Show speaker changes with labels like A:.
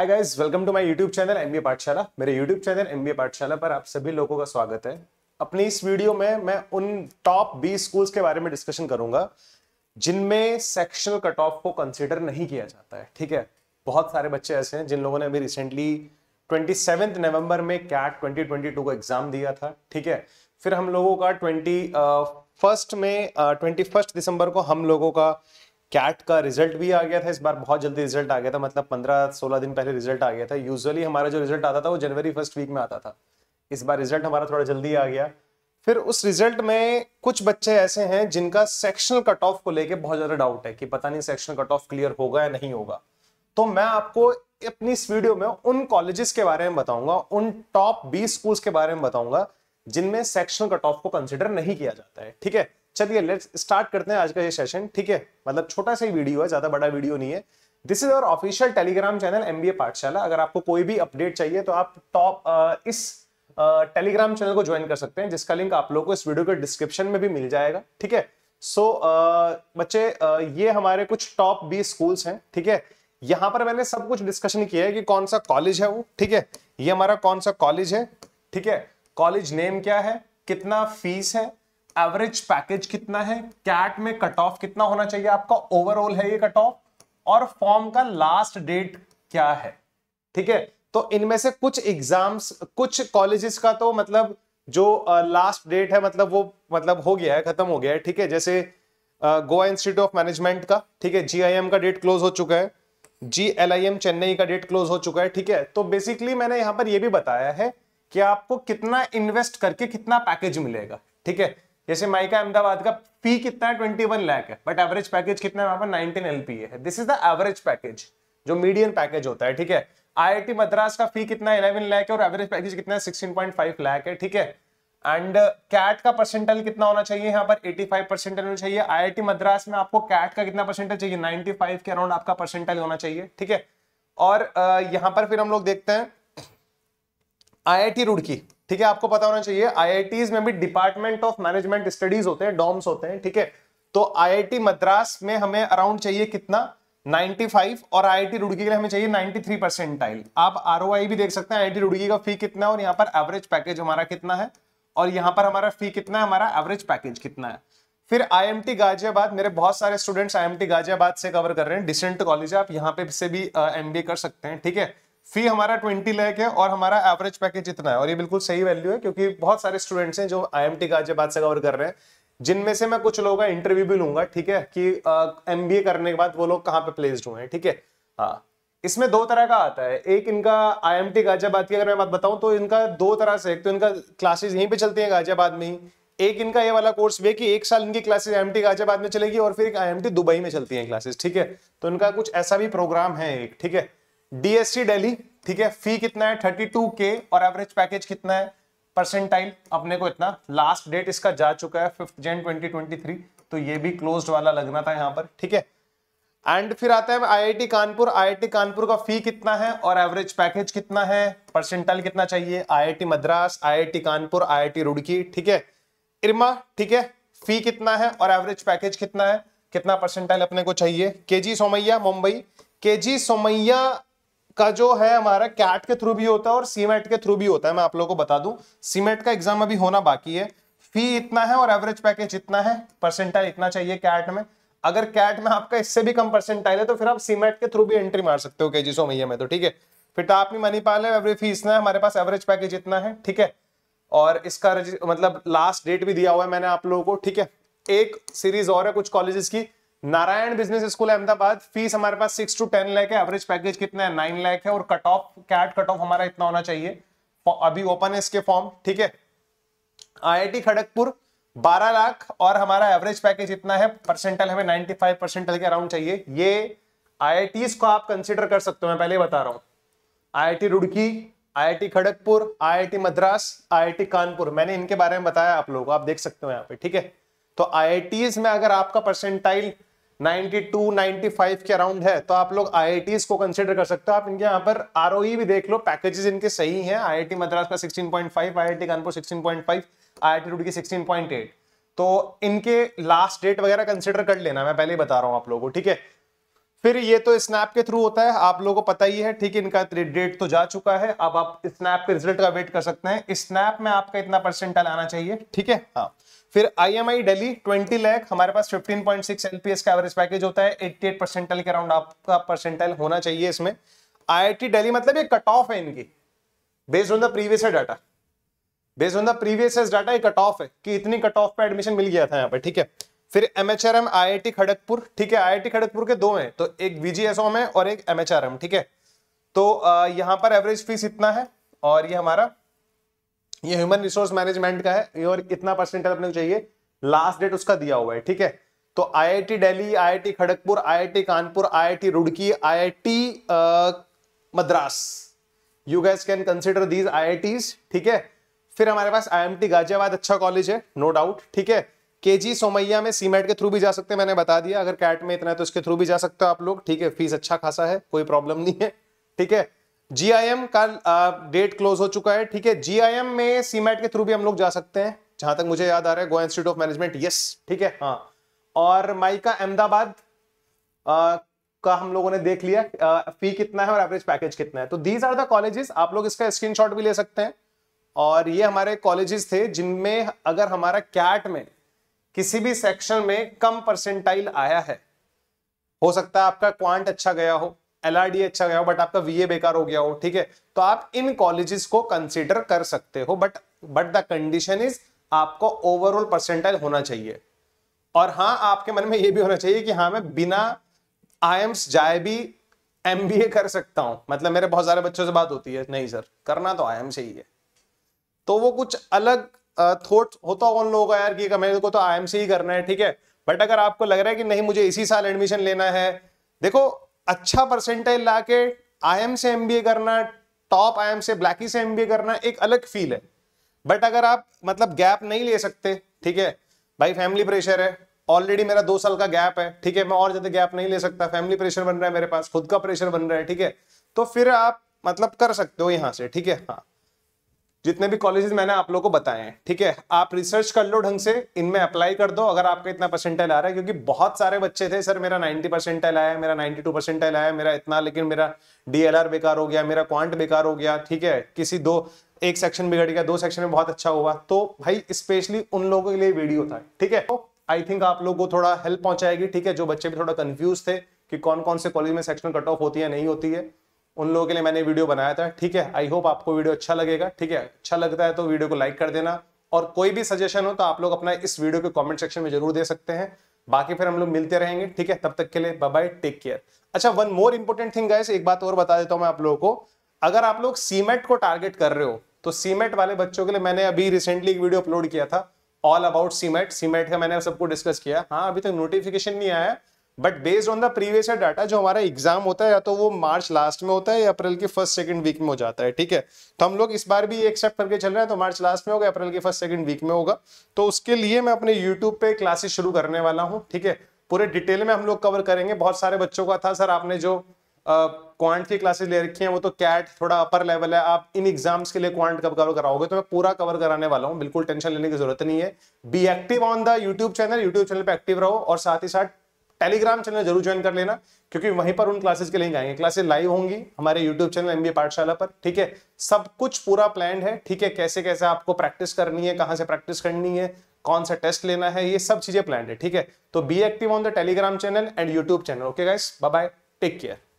A: hi guys welcome to my YouTube channel M B Pathshala मेरे YouTube channel M B पाठशाला पर आप सभी लोगों का स्वागत है अपनी इस वीडियो में मैं उन टॉप बी स्कूल्स के बारे में डिस्कशन करूंगा जिनमें सेक्शनल कट ऑफ को कंसिडर नहीं किया जाता है ठीक है बहुत सारे बच्चे ऐसे हैं जिन लोगों ने अभी रिसेंटली ट्वेंटी नवंबर में कैट ट्वेंटी ट्वेंटी टू का एग्जाम दिया था ठीक है फिर हम लोगों का ट्वेंटी फर्स्ट uh, में ट्वेंटी फर्स्ट दिसंबर को हम लोगों का कैट का रिजल्ट भी आ गया था इस बार बहुत जल्दी रिजल्ट आ गया था मतलब पंद्रह सोलह दिन पहले रिजल्ट आ गया था यूजुअली हमारा जो रिजल्ट आता था वो जनवरी फर्स्ट वीक में आता था इस बार रिजल्ट हमारा थोड़ा जल्दी आ गया फिर उस रिजल्ट में कुछ बच्चे ऐसे हैं जिनका सेक्शनल कट ऑफ को लेके बहुत ज्यादा डाउट है कि पता नहीं सेक्शनल कट ऑफ क्लियर होगा या नहीं होगा तो मैं आपको अपनी इस वीडियो में उन कॉलेजेस के बारे में बताऊंगा उन टॉप बीस स्कूल्स के बारे में बताऊंगा जिनमें सेक्शनल कट ऑफ को कंसिडर नहीं किया जाता है ठीक है चलिए लेट्स स्टार्ट करते हैं आज का ये सेशन ठीक है मतलब छोटा सा ही वीडियो है ज्यादा बड़ा वीडियो नहीं है this is our official Telegram channel MBA Pathshala अगर आपको कोई भी अपडेट चाहिए तो आप टॉप uh, इस टेलीग्राम uh, चैनल को ज्वाइन कर सकते हैं जिसका लिंक आप लोग को इस वीडियो के डिस्क्रिप्शन में भी मिल जाएगा ठीक है सो uh, बच्चे uh, ये हमारे कुछ टॉप बी स्कूल्स हैं ठीक है यहाँ पर मैंने सब कुछ डिस्कशन किया है कि कौन सा कॉलेज है वो ठीक है ये हमारा कौन सा कॉलेज है ठीक है कॉलेज नेम क्या है कितना फीस है एवरेज पैकेज कितना है कैट में कट ऑफ कितना होना चाहिए आपका ओवरऑल है ये कट ऑफ और फॉर्म का लास्ट डेट क्या है ठीक है तो इनमें से कुछ एग्जाम्स कुछ कॉलेजेस का तो मतलब जो लास्ट uh, डेट है मतलब वो मतलब हो गया है खत्म हो गया है ठीक है जैसे गोवा इंस्टीट्यूट ऑफ मैनेजमेंट का ठीक है जी का डेट क्लोज हो चुका है G L I M Chennai का डेट क्लोज हो चुका है ठीक है तो बेसिकली मैंने यहाँ पर यह भी बताया है कि आपको कितना इन्वेस्ट करके कितना पैकेज मिलेगा ठीक है जैसे माइका अहमदाबाद का फी कितना है ट्वेंटी वन लाख है बट एवरेज पैकेज कितना है वहां पर नाइनटीन एलपी है this is the average package जो मीडियम पैकेज होता है ठीक है आईआईटी मद्रास का फी कितना है इलेवन लाख है और एवरेज पैकेज कितना है सिक्सटीन पॉइंट फाइव लाख है ठीक है एंड कैट uh, का परसेंटल कितना होना चाहिए यहाँ पर 85 परसेंटल होना चाहिए आई मद्रास में आपको कैट का कितना परसेंटल चाहिए 95 के अराउंड आपका परसेंटल होना चाहिए ठीक है और uh, यहाँ पर फिर हम लोग देखते हैं आई रुड़की ठीक है आपको पता होना चाहिए आई में भी डिपार्टमेंट ऑफ मैनेजमेंट स्टडीज होते हैं डॉम्स होते हैं ठीक है तो आई मद्रास में हमें अराउंड चाहिए कितना 95 और आई रुड़की के लिए हमें चाहिए 93 परसेंटाइल आप आर भी देख सकते हैं आई रुड़की का फी कितना है और यहाँ पर एवरेज पैकेज हमारा कितना है और यहाँ पर हमारा फी कितना है हमारा एवरेज पैकेज कितना है फिर आई गाजियाबाद मेरे बहुत सारे स्टूडेंट्स आई गाजियाबाद से कवर कर रहे हैं डिसेंट कॉलेज है आप यहाँ पे से भी एमबीए कर सकते हैं ठीक है फी हमारा ट्वेंटी लैक है और हमारा एवरेज पैकेज इतना है और ये बिल्कुल सही वैल्यू है क्योंकि बहुत सारे स्टूडेंट्स हैं जो आई एम टी गाजियाबाद से कवर कर रहे हैं जिनमें से मैं कुछ लोगों का इंटरव्यू भी लूंगा ठीक है कि एम बी ए करने के बाद वो लोग कहाँ पे प्लेस्ड हुए हैं ठीक है हाँ इसमें दो तरह का आता है एक इनका आई एम टी गाजियाबाद की अगर मैं बात बताऊं तो इनका दो तरह से एक तो इनका क्लासेज यहीं पर चलती हैं गाजियाबाद में ही एक इनका ये वाला कोर्स भी है कि एक साल इनकी classes I M T Ghaziabad में चलेगी और फिर एक आई दुबई में चलती हैं क्लासेज ठीक है तो इनका कुछ ऐसा भी प्रोग्राम है एक ठीक है डीएससी डेली ठीक है फी कितना है थर्टी टू के और एवरेज पैकेज कितना है परसेंटाइल अपने को इतना लास्ट डेट इसका जा चुका है फिफ्थ जेन ट्वेंटी थ्री तो ये भी क्लोज वाला लगना था यहां पर ठीक है एंड फिर आता है आईआईटी कानपुर आईआईटी कानपुर का फी कितना है और एवरेज पैकेज कितना है परसेंटाइल कितना चाहिए IIT Madras IIT Kanpur IIT Roorkee ठीक है इरमा ठीक है फी कितना है और एवरेज पैकेज कितना है कितना परसेंटाइल अपने को चाहिए के जी सोमैया मुंबई के जी सोमैया का जो है हमारा कैट के थ्रू भी होता है और सीमेंट के थ्रू भी होता है मैं आप लोगों को बता दूं सीमेंट का एग्जाम अभी होना बाकी है फी इतना है और एवरेज पैकेज इतना है परसेंटाइल इतना चाहिए कैट में अगर कैट में आपका इससे भी कम परसेंटाइल है तो फिर आप सीमेंट के थ्रू भी एंट्री मार सकते हो के जी सो मैया में तो ठीक है फिर तो आप नहीं मनी पाल एवरेज फी इतना है हमारे पास एवरेज पैकेज इतना है ठीक है और इसका मतलब लास्ट डेट भी दिया हुआ है मैंने आप लोगों को ठीक है एक सीरीज और है कुछ कॉलेजेस की Narayan business school Ahmedabad fees हमारे पास सिक्स टू टेन लाख है एवरेज पैकेज कितना है नाइन लाख है और cut off CAT cut off हमारा इतना होना चाहिए अभी ओपन है इसके फॉर्म ठीक है आईआईटी खड़गपुर 12 लाख और हमारा एवरेज पैकेज इतना है परसेंटल हमें 95 परसेंटल के अराउंड चाहिए ये आई को आप कंसिडर कर सकते हो मैं पहले बता रहा हूं आई रुड़की आई खड़गपुर आई मद्रास आई कानपुर मैंने इनके बारे में बताया आप लोगों को आप देख सकते हो यहाँ पे ठीक है तो आई में अगर आपका परसेंटाइल 92 95 के अराउंड है तो आप लोग आई को कंसिडर कर सकते हो आप इनके यहाँ पर आर e भी देख लो पैकेजेस इनके सही हैं आई मद्रास का 16.5 आई कानपुर 16.5 आई टी 16.8 तो इनके लास्ट डेट वगैरह कंसिडर कर लेना मैं पहले ही बता रहा हूँ आप लोगों को ठीक है फिर ये तो स्नैप के थ्रू होता है आप लोगों को पता ही है ठीक है इनका डेट तो जा चुका है अब आप स्नैप के रिजल्ट का वेट कर सकते हैं स्नैप में आपका इतना परसेंट आना चाहिए ठीक है हाँ फिर आईएमआई दिल्ली 20 लाख हमारे पास 15.6 एलपीएस का एवरेज पैकेज होता है 88 परसेंटाइल के अराउंड आपका परसेंटाइल होना चाहिए इसमें आई आई मतलब ये कट ऑफ है इनकी based on the previous data based on the previous data ये कट ऑफ है कि इतनी कट ऑफ पे एडमिशन मिल गया था यहाँ पे ठीक है फिर एमएचआरएम आईआईटी खड़गपुर ठीक है आईआईटी खड़गपुर के दो हैं तो एक वीजीएसओम है और एक एमएचआरएम ठीक है तो यहाँ पर एवरेज फीस इतना है और ये हमारा ये ह्यूमन रिसोर्स मैनेजमेंट का है और इतना परसेंटेज अपने को चाहिए लास्ट डेट उसका दिया हुआ है ठीक है तो I Delhi T Kharagpur I Kanpur I Roorkee I Madras you guess can consider these I ठीक है फिर हमारे पास आई गाजियाबाद अच्छा कॉलेज है नो डाउट ठीक है के जी सोमैया में सीमेट के थ्रू भी जा सकते हैं मैंने बता दिया अगर कैट में इतना है तो इसके थ्रू भी जा सकते हो आप लोग ठीक है फीस अच्छा खासा है कोई प्रॉब्लम नहीं है ठीक है जीआईएम का डेट क्लोज हो चुका है ठीक है जीआईएम में सीमेट के थ्रू भी हम लोग जा सकते हैं जहां तक मुझे याद आ रहा है Goa institute of management yes ठीक है हाँ और माइका अहमदाबाद का हम लोगों ने देख लिया फी कितना है और एवरेज पैकेज कितना है तो दीज आर द कॉलेजेस आप लोग इसका स्क्रीनशॉट भी ले सकते हैं और ये हमारे कॉलेजेस थे जिनमें अगर हमारा कैट में किसी भी सेक्शन में कम परसेंटाइल आया है हो सकता है आपका क्वांट अच्छा गया हो एल अच्छा गया हो बट आपका वीए बेकार हो गया हो ठीक है तो आप इन कॉलेजेस को कंसिडर कर सकते हो but but the condition is आपको ओवरऑल परसेंटाइल होना चाहिए और हाँ आपके मन में यह भी होना चाहिए कि हाँ मैं बिना आई जाए भी एम कर सकता हूं मतलब मेरे बहुत सारे बच्चों से बात होती है नहीं सर करना तो आई एम ही है तो वो कुछ अलग थॉट होता उन लोगों का यार कि मेरे को तो आई ही करना है ठीक है बट अगर आपको लग रहा है कि नहीं मुझे इसी साल एडमिशन लेना है देखो अच्छा परसेंटेज ला के आई से एम करना टॉप आई से ब्लैकी से एम करना एक अलग फील है बट अगर आप मतलब गैप नहीं ले सकते ठीक है भाई फैमिली प्रेशर है ऑलरेडी मेरा दो साल का गैप है ठीक है मैं और ज्यादा गैप नहीं ले सकता फैमिली प्रेशर बन रहा है मेरे पास खुद का प्रेशर बन रहा है ठीक है तो फिर आप मतलब कर सकते हो यहाँ से ठीक है हाँ जितने भी कॉलेजेस मैंने आप लोगों को बताए हैं ठीक है आप रिसर्च कर लो ढंग से इनमें अप्लाई कर दो अगर आपका इतना परसेंटाइल आ रहा है क्योंकि बहुत सारे बच्चे थे सर मेरा 90 परसेंटाइल आया मेरा 92 परसेंटाइल आया मेरा इतना लेकिन मेरा डीएलआर बेकार हो गया मेरा क्वांट बेकार हो गया ठीक है किसी दो एक सेक्शन बिगड़ गया दो सेक्शन में बहुत अच्छा हुआ तो भाई स्पेशली उन लोगों के लिए वीडियो था ठीक है आई थिंक आप लोग को थोड़ा हेल्प पहुंचाएगी ठीक है जो बच्चे भी थोड़ा कंफ्यूज थे कि कौन कौन से कॉलेज में सेक्शन कट ऑफ होती है नहीं होती है उन लोगों के लिए मैंने वीडियो बनाया था ठीक है आई होप आपको वीडियो अच्छा लगेगा ठीक है अच्छा लगता है तो वीडियो को लाइक कर देना और कोई भी सजेशन हो तो आप लोग अपना इस वीडियो के कमेंट सेक्शन में जरूर दे सकते हैं बाकी फिर हम लोग मिलते रहेंगे ठीक है तब तक के लिए बाय बाय टेक केयर अच्छा one more important thing guys एक बात और बता देता हूं मैं आप लोगों को अगर आप लोग सीमेट को टारगेट कर रहे हो तो सीमेट वाले बच्चों के लिए मैंने अभी रिसेंटली एक वीडियो अपलोड किया था ऑल अबाउट सीमेट सीमेट का मैंने सबको डिस्कस किया हाँ अभी तक नोटिफिकेशन नहीं आया but based on the previous year data जो हमारा एग्जाम होता है या तो वो मार्च लास्ट में होता है या अप्रैल के फर्स्ट सेकंड वीक में हो जाता है ठीक है तो हम लोग इस बार भी एक्सेप्ट करके चल रहे हैं तो मार्च लास्ट में होगा अप्रैल के फर्स्ट सेकंड वीक में होगा तो उसके लिए मैं अपने यूट्यूब पे क्लासेस शुरू करने वाला हूँ ठीक है पूरे डिटेल में हम लोग कवर करेंगे बहुत सारे बच्चों का था सर आपने जो क्वांट की क्लासेस ले रखी हैं वो तो कैट थोड़ा अपर लेवल है आप इन एग्जाम्स के लिए क्वांट कब कवर कराओगे तो मैं पूरा कवर कराने वाला हूँ बिल्कुल टेंशन लेने की जरूरत नहीं है be active on the YouTube channel YouTube channel पर एक्टिव रहो और साथ ही साथ टेलीग्राम चैनल जरूर ज्वाइन कर लेना क्योंकि वहीं पर उन क्लासेस के लिंक आएंगे क्लासेस लाइव होंगी हमारे यूट्यूब चैनल एमबीए पाठशाला पर ठीक है सब कुछ पूरा प्लान है ठीक है कैसे कैसे आपको प्रैक्टिस करनी है कहाँ से प्रैक्टिस करनी है कौन सा टेस्ट लेना है ये सब चीजें प्लान है ठीक है तो be active on the Telegram channel and YouTube channel okay guys bye take care